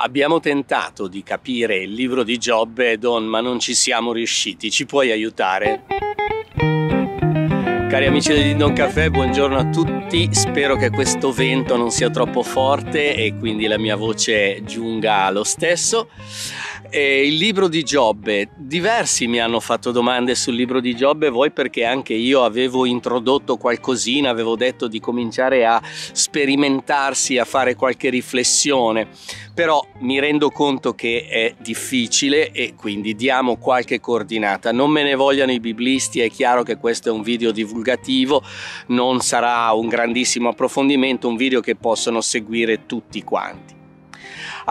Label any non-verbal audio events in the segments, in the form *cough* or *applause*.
Abbiamo tentato di capire il libro di Giobbe, eh, Don, ma non ci siamo riusciti. Ci puoi aiutare? Cari amici di Don Caffè, buongiorno a tutti. Spero che questo vento non sia troppo forte e quindi la mia voce giunga lo stesso. Eh, il libro di Giobbe, diversi mi hanno fatto domande sul libro di Giobbe, voi perché anche io avevo introdotto qualcosina, avevo detto di cominciare a sperimentarsi, a fare qualche riflessione, però mi rendo conto che è difficile e quindi diamo qualche coordinata. Non me ne vogliano i biblisti, è chiaro che questo è un video divulgativo, non sarà un grandissimo approfondimento, un video che possono seguire tutti quanti.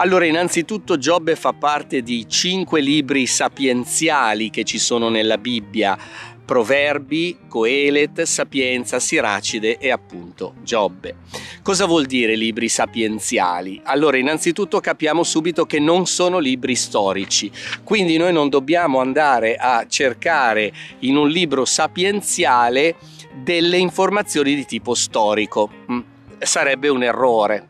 Allora, innanzitutto Giobbe fa parte di cinque libri sapienziali che ci sono nella Bibbia. Proverbi, Coelet, Sapienza, Siracide e appunto Giobbe. Cosa vuol dire libri sapienziali? Allora, innanzitutto capiamo subito che non sono libri storici, quindi noi non dobbiamo andare a cercare in un libro sapienziale delle informazioni di tipo storico. Mm, sarebbe un errore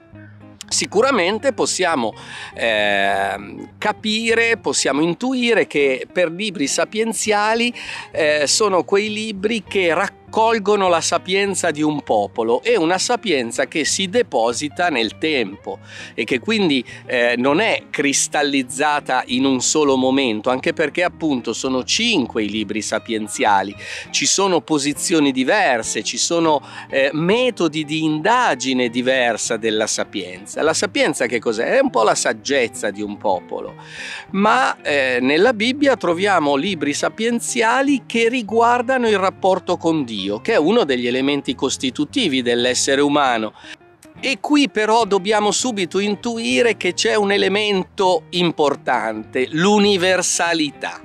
Sicuramente possiamo eh, capire, possiamo intuire che per libri sapienziali eh, sono quei libri che raccontano colgono la sapienza di un popolo, è una sapienza che si deposita nel tempo e che quindi eh, non è cristallizzata in un solo momento, anche perché appunto sono cinque i libri sapienziali, ci sono posizioni diverse, ci sono eh, metodi di indagine diversa della sapienza. La sapienza che cos'è? È un po' la saggezza di un popolo, ma eh, nella Bibbia troviamo libri sapienziali che riguardano il rapporto con Dio Dio, che è uno degli elementi costitutivi dell'essere umano. E qui però dobbiamo subito intuire che c'è un elemento importante, l'universalità.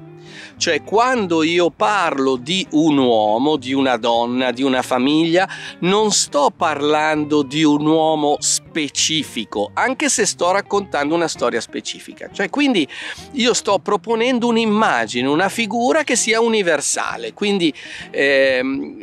Cioè quando io parlo di un uomo, di una donna, di una famiglia, non sto parlando di un uomo specifico specifico, anche se sto raccontando una storia specifica. Cioè, quindi io sto proponendo un'immagine, una figura che sia universale. Quindi ehm,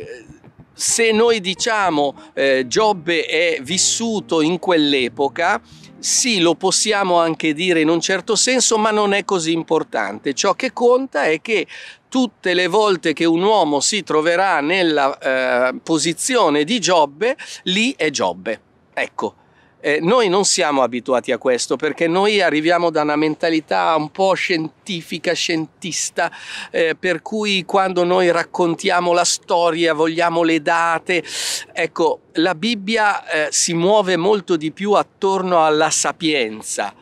se noi diciamo eh, Giobbe è vissuto in quell'epoca, sì, lo possiamo anche dire in un certo senso, ma non è così importante. Ciò che conta è che tutte le volte che un uomo si troverà nella eh, posizione di Giobbe, lì è Giobbe. Ecco, eh, noi non siamo abituati a questo perché noi arriviamo da una mentalità un po' scientifica, scientista, eh, per cui quando noi raccontiamo la storia, vogliamo le date, ecco, la Bibbia eh, si muove molto di più attorno alla sapienza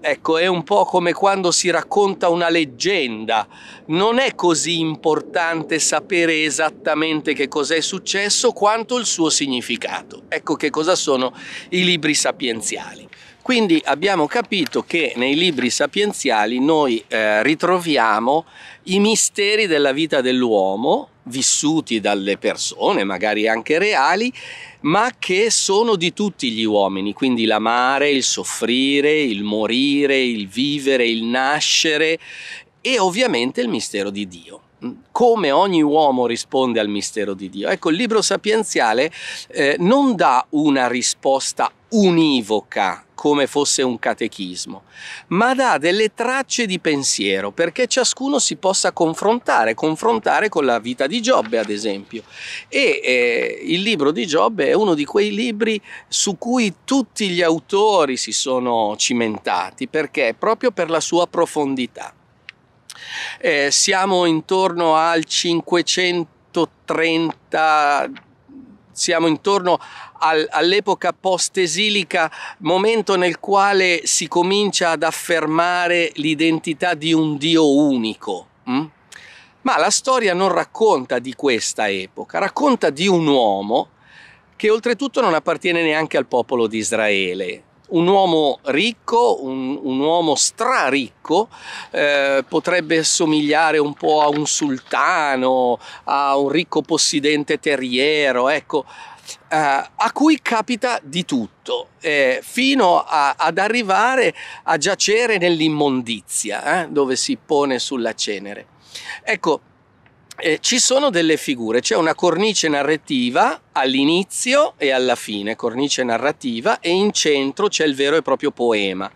Ecco, è un po' come quando si racconta una leggenda. Non è così importante sapere esattamente che cosa è successo quanto il suo significato. Ecco che cosa sono i libri sapienziali. Quindi abbiamo capito che nei libri sapienziali noi eh, ritroviamo i misteri della vita dell'uomo vissuti dalle persone, magari anche reali, ma che sono di tutti gli uomini, quindi l'amare, il soffrire, il morire, il vivere, il nascere e ovviamente il mistero di Dio come ogni uomo risponde al mistero di Dio. Ecco, il libro sapienziale eh, non dà una risposta univoca come fosse un catechismo, ma dà delle tracce di pensiero perché ciascuno si possa confrontare, confrontare con la vita di Giobbe ad esempio. E eh, il libro di Giobbe è uno di quei libri su cui tutti gli autori si sono cimentati perché è proprio per la sua profondità. Eh, siamo intorno al 530 siamo intorno al, all'epoca post-esilica, momento nel quale si comincia ad affermare l'identità di un Dio unico. Mm? Ma la storia non racconta di questa epoca, racconta di un uomo che oltretutto non appartiene neanche al popolo di Israele, un uomo ricco, un, un uomo straricco, eh, potrebbe somigliare un po' a un sultano, a un ricco possidente terriero, ecco, eh, a cui capita di tutto, eh, fino a, ad arrivare a giacere nell'immondizia, eh, dove si pone sulla cenere. Ecco, eh, ci sono delle figure, c'è una cornice narrativa all'inizio e alla fine, cornice narrativa, e in centro c'è il vero e proprio poema.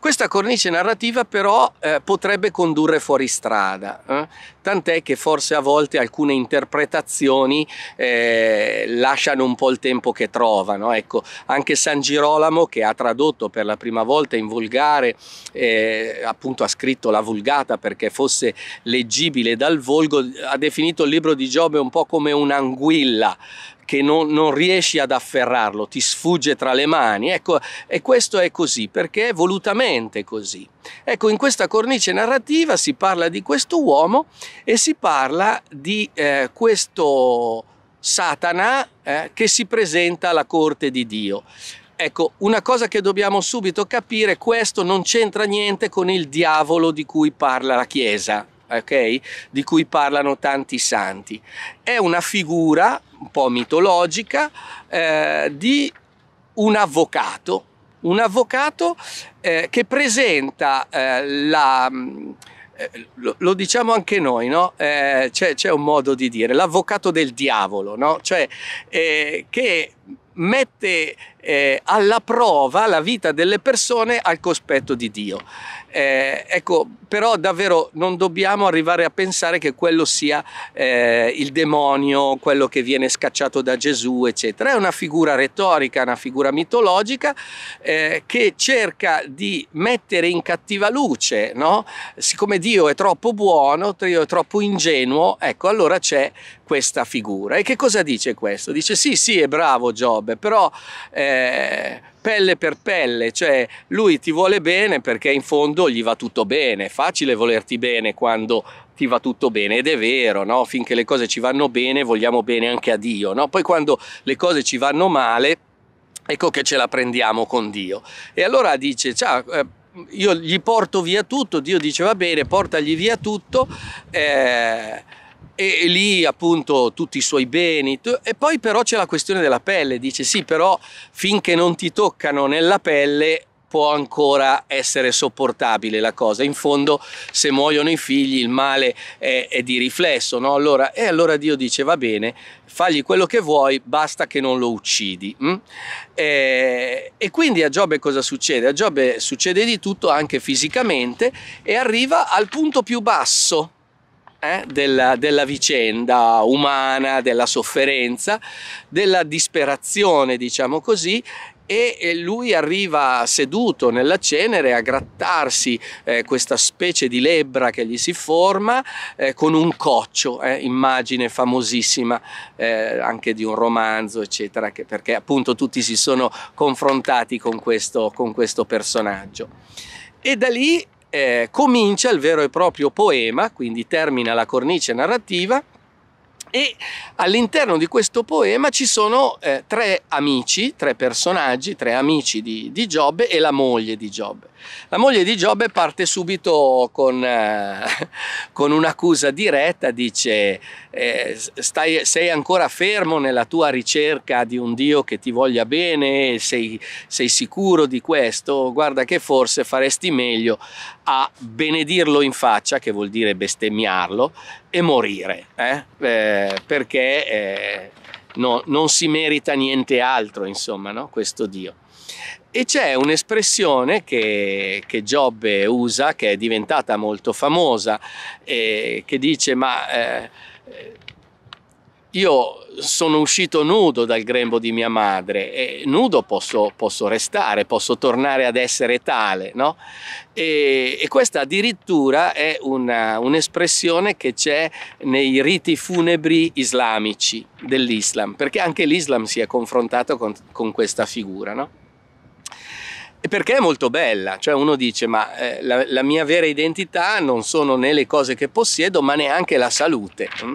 Questa cornice narrativa però eh, potrebbe condurre fuori strada, eh? tant'è che forse a volte alcune interpretazioni eh, lasciano un po' il tempo che trovano. Ecco, anche San Girolamo che ha tradotto per la prima volta in volgare, eh, appunto ha scritto la vulgata perché fosse leggibile dal volgo, ha definito il libro di Giobbe un po' come un'anguilla che non, non riesci ad afferrarlo, ti sfugge tra le mani. Ecco, e questo è così perché è volutamente così. Ecco, in questa cornice narrativa si parla di questo uomo e si parla di eh, questo Satana eh, che si presenta alla corte di Dio. Ecco, una cosa che dobbiamo subito capire, questo non c'entra niente con il diavolo di cui parla la Chiesa okay? di cui parlano tanti santi. È una figura un po' mitologica eh, di un avvocato, un avvocato eh, che presenta eh, la... Mm, eh, lo, lo, diciamo anche noi, no? Eh, c'è, c'è, un modo di dire, l'avvocato del diavolo, no? cioè, eh, che mette eh, alla prova la vita delle persone al cospetto di Dio. Eh, ecco, però davvero non dobbiamo arrivare a pensare che quello sia eh, il demonio, quello che viene scacciato da Gesù, eccetera. È una figura retorica, una figura mitologica eh, che cerca di mettere in cattiva luce, no? Siccome Dio è troppo buono, Dio è troppo ingenuo, ecco, allora c'è questa figura. E che cosa dice questo? Dice sì, sì, è bravo Giobbe, però... Eh, eh, pelle per pelle, cioè lui ti vuole bene perché in fondo gli va tutto bene, è facile volerti bene quando ti va tutto bene ed è vero, no? finché le cose ci vanno bene vogliamo bene anche a Dio, no? poi quando le cose ci vanno male ecco che ce la prendiamo con Dio e allora dice ciao eh, io gli porto via tutto, Dio dice va bene portagli via tutto eh, e, lì appunto tutti i suoi beni e poi però c'è la questione della pelle, dice sì però finché non ti toccano nella pelle può ancora essere sopportabile la cosa. In fondo, se muoiono i figli, il male è, è di riflesso, no? Allora, e allora Dio dice: Va bene, fagli quello che vuoi, basta che non lo uccidi. Mm? E, e, quindi a Giobbe cosa succede? A Giobbe succede di tutto anche fisicamente e arriva al punto più basso eh, della, della, vicenda umana, della sofferenza, della disperazione, diciamo così, e, lui arriva seduto nella cenere a grattarsi eh, questa specie di lebbra che gli si forma eh, con un coccio, eh, immagine famosissima eh, anche di un romanzo, eccetera, che, perché appunto tutti si sono confrontati con questo, con questo personaggio. E da lì eh, comincia il vero e proprio poema, quindi termina la cornice narrativa, e all'interno di questo poema ci sono eh, tre amici, tre personaggi, tre amici di, di, Giobbe e la moglie di Giobbe. La moglie di Giobbe parte subito con, eh, *laughs* con un'accusa diretta, dice eh, stai, sei ancora fermo nella tua ricerca di un Dio che ti voglia bene, sei, sei sicuro di questo, guarda che forse faresti meglio a benedirlo in faccia, che vuol dire bestemmiarlo, e morire, eh? Eh, perché eh, no, non si merita niente altro, insomma, no? questo Dio. E c'è un'espressione che, che, Giobbe usa, che è diventata molto famosa, eh, che dice ma eh, io sono uscito nudo dal grembo di mia madre e nudo posso, posso restare, posso tornare ad essere tale, no? e, e, questa addirittura è un'espressione che c'è nei riti funebri islamici dell'Islam, perché anche l'Islam si è confrontato con, con questa figura, no? perché è molto bella, cioè uno dice ma eh, la, la, mia vera identità non sono né le cose che possiedo ma neanche la salute. Hm?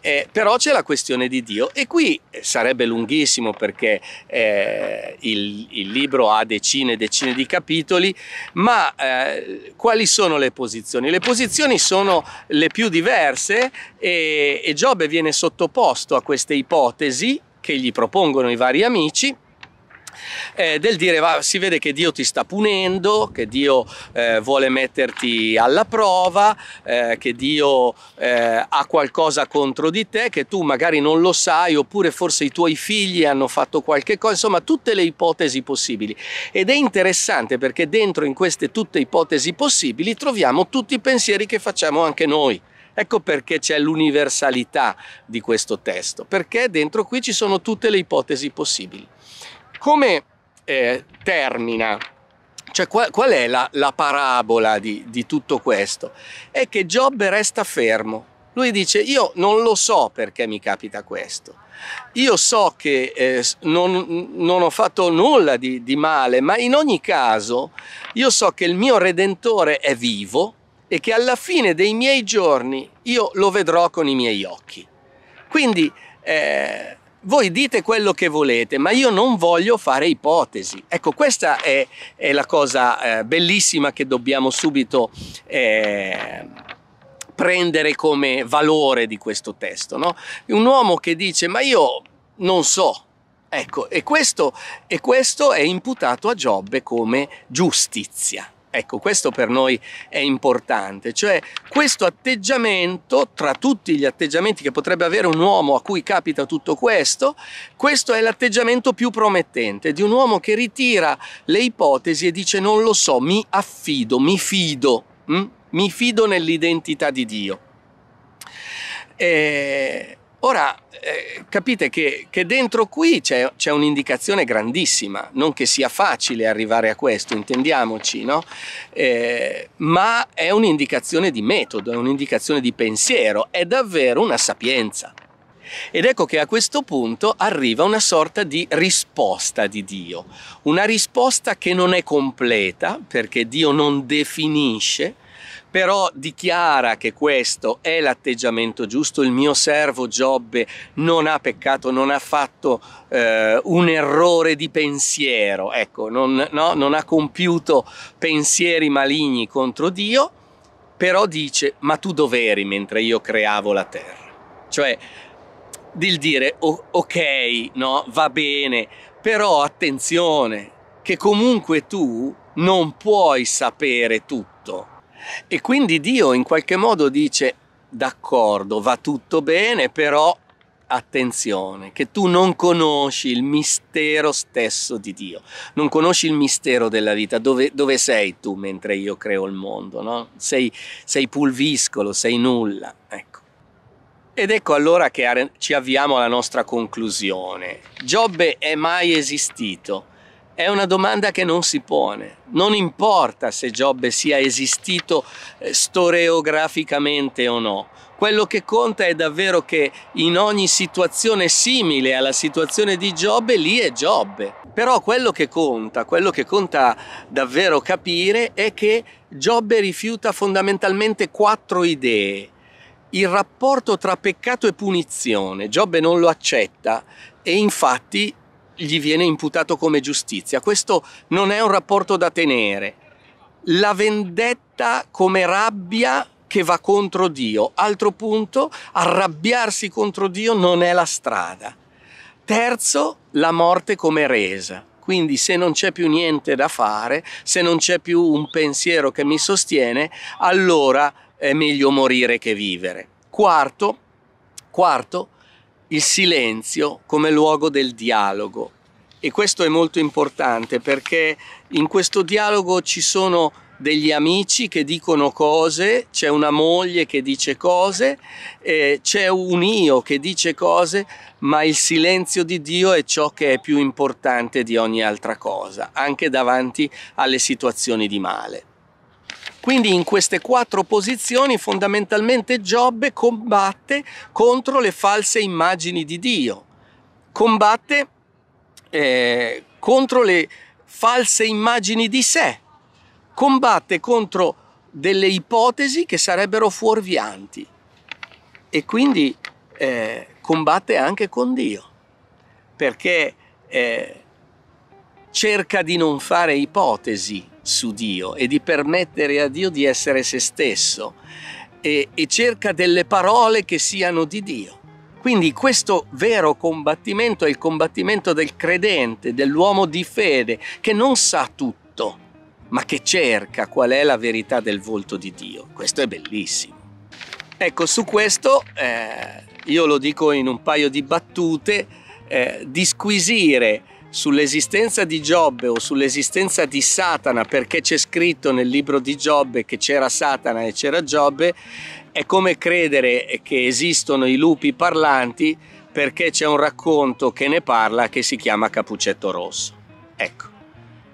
Eh, però c'è la questione di Dio e qui eh, sarebbe lunghissimo perché eh, il, il, libro ha decine e decine di capitoli, ma eh, quali sono le posizioni? Le posizioni sono le più diverse e, e Giobbe viene sottoposto a queste ipotesi che gli propongono i vari amici eh, del dire va, si vede che Dio ti sta punendo, che Dio eh, vuole metterti alla prova, eh, che Dio eh, ha qualcosa contro di te, che tu magari non lo sai oppure forse i tuoi figli hanno fatto qualche cosa, insomma tutte le ipotesi possibili. Ed è interessante perché dentro in queste tutte ipotesi possibili troviamo tutti i pensieri che facciamo anche noi. Ecco perché c'è l'universalità di questo testo, perché dentro qui ci sono tutte le ipotesi possibili. Come eh, termina? Cioè, qual, qual è la, la parabola di, di tutto questo? È che Giobbe resta fermo. Lui dice, io non lo so perché mi capita questo. Io so che eh, non, non, ho fatto nulla di, di male, ma in ogni caso io so che il mio Redentore è vivo e che alla fine dei miei giorni io lo vedrò con i miei occhi. Quindi eh, voi dite quello che volete, ma io non voglio fare ipotesi. Ecco, questa è, è la cosa eh, bellissima che dobbiamo subito eh, prendere come valore di questo testo. No? Un uomo che dice, ma io non so. Ecco, e questo, e questo è imputato a Giobbe come giustizia. Ecco, questo per noi è importante, cioè questo atteggiamento, tra tutti gli atteggiamenti che potrebbe avere un uomo a cui capita tutto questo, questo è l'atteggiamento più promettente di un uomo che ritira le ipotesi e dice non lo so, mi affido, mi fido, hm? mi fido nell'identità di Dio. E eh, Ora eh, capite che, che, dentro qui c'è, c'è, un'indicazione grandissima, non che sia facile arrivare a questo, intendiamoci, no? eh, ma è un'indicazione di metodo, è un'indicazione di pensiero, è davvero una sapienza. Ed ecco che a questo punto arriva una sorta di risposta di Dio, una risposta che non è completa perché Dio non definisce, però dichiara che questo è l'atteggiamento giusto, il mio servo Giobbe non ha peccato, non ha fatto eh, un errore di pensiero, ecco, non, no, non ha compiuto pensieri maligni contro Dio, però dice ma tu dove eri mentre io creavo la terra? Cioè, del dire oh, ok, no, va bene, però attenzione che comunque tu non puoi sapere tutto e quindi Dio in qualche modo dice d'accordo, va tutto bene, però attenzione, che tu non conosci il mistero stesso di Dio, non conosci il mistero della vita, dove, dove sei tu mentre io creo il mondo, no? sei, sei, pulviscolo, sei nulla. Ecco. Ed ecco allora che ci avviamo alla nostra conclusione. Giobbe è mai esistito? È una domanda che non si pone. Non importa se Giobbe sia esistito eh, storiograficamente o no. Quello che conta è davvero che in ogni situazione simile alla situazione di Giobbe, lì è Giobbe. Però quello che conta, quello che conta davvero capire è che Giobbe rifiuta fondamentalmente quattro idee. Il rapporto tra peccato e punizione, Giobbe non lo accetta e infatti gli viene imputato come giustizia. Questo non è un rapporto da tenere. La vendetta come rabbia che va contro Dio. Altro punto, arrabbiarsi contro Dio non è la strada. Terzo, la morte come resa. Quindi se non c'è più niente da fare, se non c'è più un pensiero che mi sostiene, allora è meglio morire che vivere. Quarto, quarto il silenzio come luogo del dialogo e questo è molto importante perché in questo dialogo ci sono degli amici che dicono cose, c'è una moglie che dice cose, eh, c'è un io che dice cose, ma il silenzio di Dio è ciò che è più importante di ogni altra cosa, anche davanti alle situazioni di male. Quindi in queste quattro posizioni fondamentalmente Giobbe combatte contro le false immagini di Dio, combatte eh, contro le false immagini di sé, combatte contro delle ipotesi che sarebbero fuorvianti e quindi eh, combatte anche con Dio, perché eh, cerca di non fare ipotesi su Dio e di permettere a Dio di essere se stesso e, e cerca delle parole che siano di Dio. Quindi questo vero combattimento è il combattimento del credente, dell'uomo di fede, che non sa tutto, ma che cerca qual è la verità del volto di Dio. Questo è bellissimo. Ecco, su questo eh, io lo dico in un paio di battute, eh, disquisire sull'esistenza di Giobbe o sull'esistenza di Satana, perché c'è scritto nel libro di Giobbe che c'era Satana e c'era Giobbe, è come credere che esistono i lupi parlanti perché c'è un racconto che ne parla che si chiama Capuccetto Rosso. Ecco.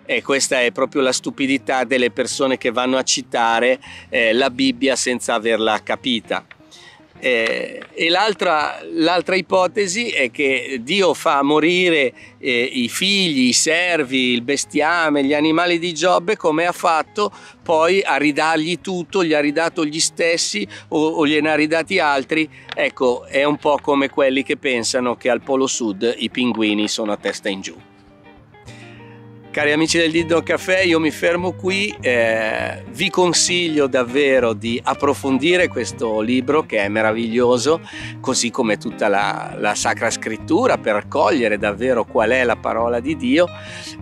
E questa è proprio la stupidità delle persone che vanno a citare eh, la Bibbia senza averla capita. Eh, e l'altra, l'altra, ipotesi è che Dio fa morire eh, i figli, i servi, il bestiame, gli animali di Giobbe come ha fatto poi a ridargli tutto, gli ha ridato gli stessi o, o gliene ha ridati altri. Ecco, è un po' come quelli che pensano che al Polo Sud i pinguini sono a testa in giù. Cari amici del Diddo Caffè, io mi fermo qui, eh, vi consiglio davvero di approfondire questo libro che è meraviglioso, così come tutta la, la Sacra Scrittura, per cogliere davvero qual è la parola di Dio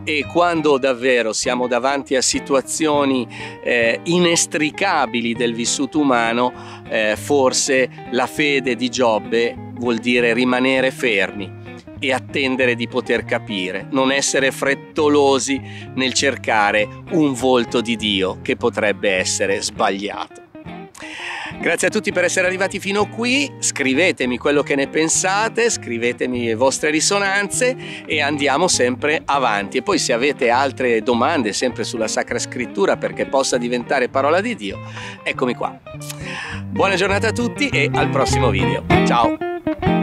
e quando davvero siamo davanti a situazioni eh, inestricabili del vissuto umano, eh, forse la fede di Giobbe vuol dire rimanere fermi e attendere di poter capire, non essere frettolosi nel cercare un volto di Dio che potrebbe essere sbagliato. Grazie a tutti per essere arrivati fino qui, scrivetemi quello che ne pensate, scrivetemi le vostre risonanze e andiamo sempre avanti. E poi se avete altre domande sempre sulla Sacra Scrittura perché possa diventare parola di Dio, eccomi qua. Buona giornata a tutti e al prossimo video. Ciao!